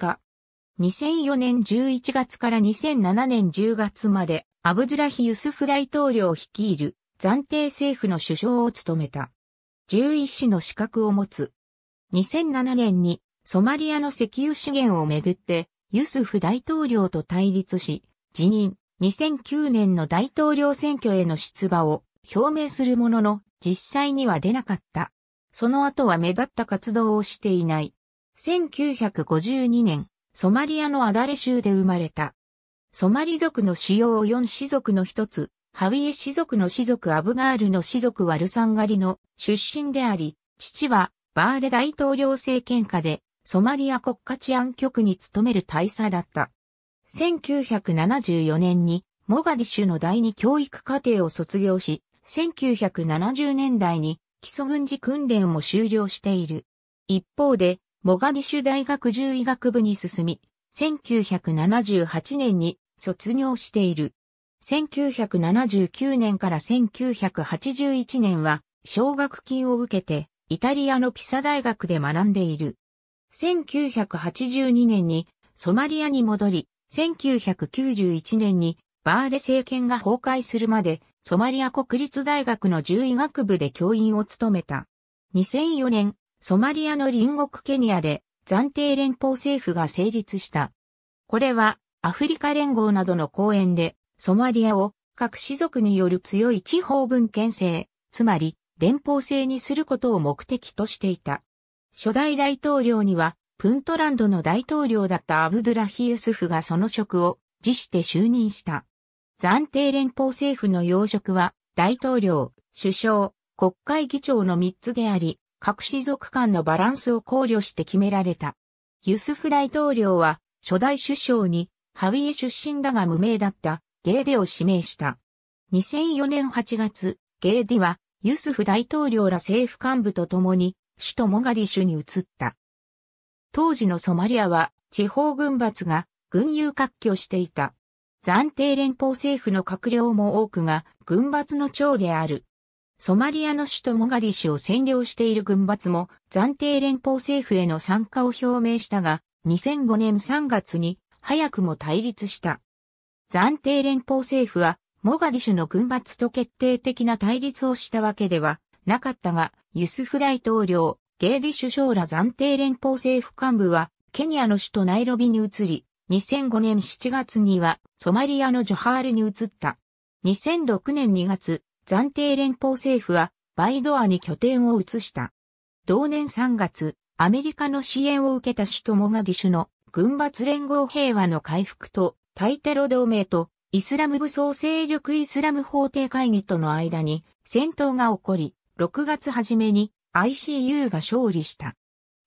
が、2004年11月から2007年10月まで、アブドゥラヒ・ユスフ大統領を率いる暫定政府の首相を務めた。獣医師の資格を持つ。2007年にソマリアの石油資源をめぐってユスフ大統領と対立し、辞任。2009年の大統領選挙への出馬を表明するものの実際には出なかった。その後は目立った活動をしていない。1952年、ソマリアのアダレ州で生まれた。ソマリ族の主要4氏族の一つ、ハウィエ氏族の氏族アブガールの氏族ワルサンガリの出身であり、父はバーレ大統領政権下でソマリア国家治安局に勤める大佐だった。1974年にモガディシュの第二教育課程を卒業し、1970年代に基礎軍事訓練も終了している。一方で、モガディシュ大学獣医学部に進み、1978年に卒業している。1979年から1981年は奨学金を受けてイタリアのピサ大学で学んでいる。1982年にソマリアに戻り、1991年にバーレ政権が崩壊するまでソマリア国立大学の獣医学部で教員を務めた。2004年、ソマリアの隣国ケニアで暫定連邦政府が成立した。これはアフリカ連合などの公演でソマリアを各氏族による強い地方分権制、つまり連邦制にすることを目的としていた。初代大統領にはプントランドの大統領だったアブドゥラヒユスフがその職を辞して就任した。暫定連邦政府の要職は大統領、首相、国会議長の3つであり、各氏族間のバランスを考慮して決められた。ユスフ大統領は初代首相にハウィエ出身だが無名だったゲーデを指名した。2004年8月、ゲーデはユスフ大統領ら政府幹部と共に首都モガディシュに移った。当時のソマリアは地方軍閥が軍友割拠していた。暫定連邦政府の閣僚も多くが軍閥の長である。ソマリアの首都モガディシュを占領している軍閥も暫定連邦政府への参加を表明したが、2005年3月に早くも対立した。暫定連邦政府はモガディシュの軍閥と決定的な対立をしたわけではなかったが、ユスフ大統領、ゲーディ首相ら暫定連邦政府幹部は、ケニアの首都ナイロビに移り、2005年7月にはソマリアのジョハールに移った。2006年2月、暫定連邦政府はバイドアに拠点を移した。同年3月、アメリカの支援を受けた首都モガディシュの軍閥連合平和の回復と対テロ同盟とイスラム武装勢力イスラム法廷会議との間に戦闘が起こり、6月初めに ICU が勝利した。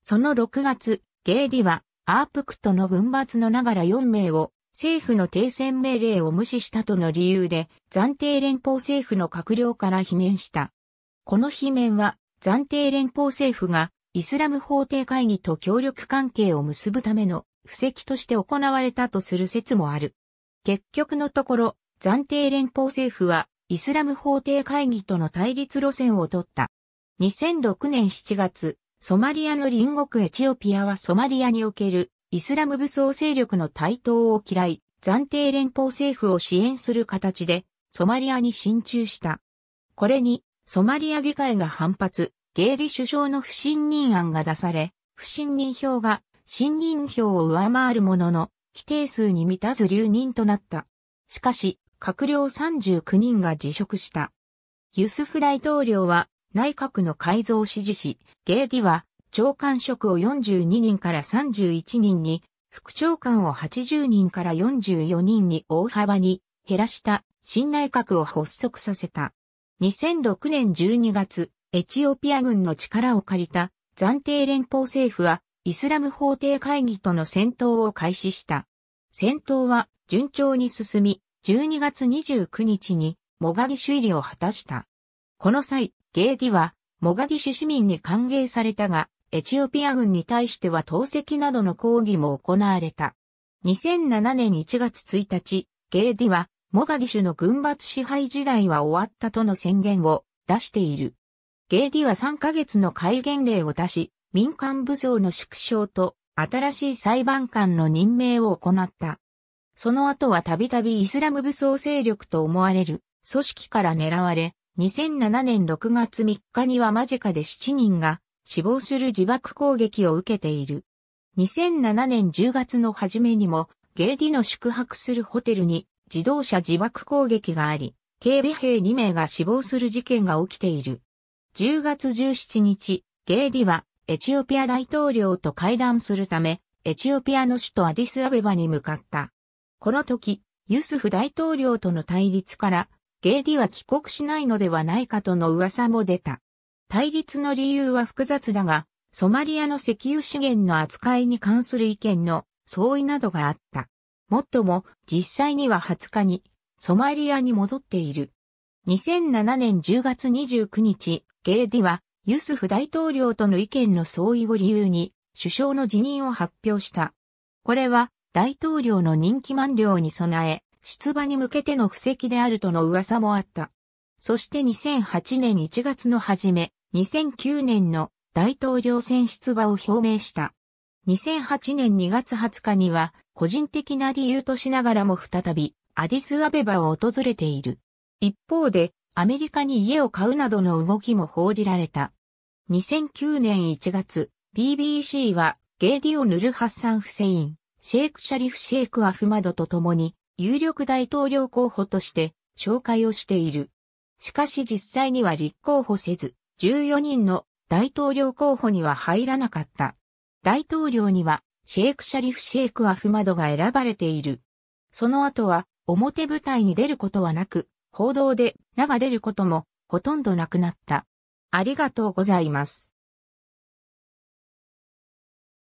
その6月、ゲーディはアープクトの軍閥のながら4名を政府の停戦命令を無視したとの理由で暫定連邦政府の閣僚から罷免した。この罷免は暫定連邦政府がイスラム法廷会議と協力関係を結ぶための布石として行われたとする説もある。結局のところ暫定連邦政府はイスラム法廷会議との対立路線を取った。2006年7月、ソマリアの隣国エチオピアはソマリアにおけるイスラム武装勢力の台頭を嫌い、暫定連邦政府を支援する形で、ソマリアに進駐した。これに、ソマリア議会が反発、ゲーリ首相の不信任案が出され、不信任票が信任票を上回るものの、規定数に満たず留任となった。しかし、閣僚39人が辞職した。ユスフ大統領は内閣の改造を指示し、ゲーディは長官職を42人から31人に、副長官を80人から44人に大幅に減らした新内閣を発足させた。2006年12月、エチオピア軍の力を借りた暫定連邦政府はイスラム法廷会議との戦闘を開始した。戦闘は順調に進み、12月29日にモガディシュ入りを果たした。この際、ゲーディはモガディシュ市民に歓迎されたが、エチオピア軍に対しては投石などの抗議も行われた。2007年1月1日、ゲーディは、モガディシュの軍閥支配時代は終わったとの宣言を出している。ゲーディは3ヶ月の戒厳令を出し、民間武装の縮小と新しい裁判官の任命を行った。その後はたびたびイスラム武装勢力と思われる組織から狙われ、2007年6月3日には間近で7人が死亡する自爆攻撃を受けている。2007年10月の初めにも、ゲイディの宿泊するホテルに自動車自爆攻撃があり、警備兵2名が死亡する事件が起きている。10月17日、ゲイディはエチオピア大統領と会談するため、エチオピアの首都アディスアベバに向かった。この時、ユスフ大統領との対立から、ゲイディは帰国しないのではないかとの噂も出た。対立の理由は複雑だが、ソマリアの石油資源の扱いに関する意見の相違などがあった。もっとも、実際には20日に、ソマリアに戻っている。2007年10月29日、ゲーディは、ユスフ大統領との意見の相違を理由に、首相の辞任を発表した。これは、大統領の任期満了に備え、出馬に向けての布石であるとの噂もあった。そして2008年1月の初め、2009年の大統領選出馬を表明した。2008年2月20日には、個人的な理由としながらも再び、アディスアベバを訪れている。一方で、アメリカに家を買うなどの動きも報じられた。2009年1月、BBC は、ゲーディオ・ヌル・ハッサン・フセイン、シェイク・シャリフ・シェイク・アフマドと共に、有力大統領候補として、紹介をしている。しかし実際には立候補せず、14人の大統領候補には入らなかった。大統領にはシェイク・シャリフ・シェイク・アフマドが選ばれている。その後は表舞台に出ることはなく、報道で名が出ることもほとんどなくなった。ありがとうございます。